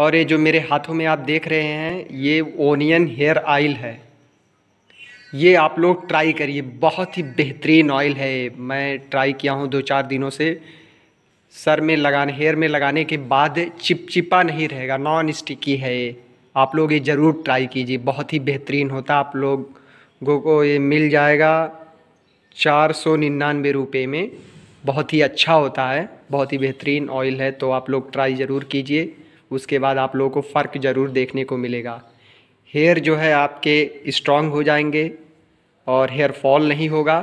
और ये जो मेरे हाथों में आप देख रहे हैं ये ओनियन हेयर ऑयल है ये आप लोग ट्राई करिए बहुत ही बेहतरीन ऑयल है मैं ट्राई किया हूँ दो चार दिनों से सर में लगाने हेयर में लगाने के बाद चिपचिपा नहीं रहेगा नॉन स्टिकी है ये आप लोग ये ज़रूर ट्राई कीजिए बहुत ही बेहतरीन होता आप लोगों को ये मिल जाएगा चार सौ निन्यानवे रुपये में बहुत ही अच्छा होता है बहुत ही बेहतरीन ऑयल है तो आप लोग ट्राई ज़रूर कीजिए उसके बाद आप लोगों को फ़र्क ज़रूर देखने को मिलेगा हेयर जो है आपके स्ट्रॉन्ग हो जाएंगे और हेयर फॉल नहीं होगा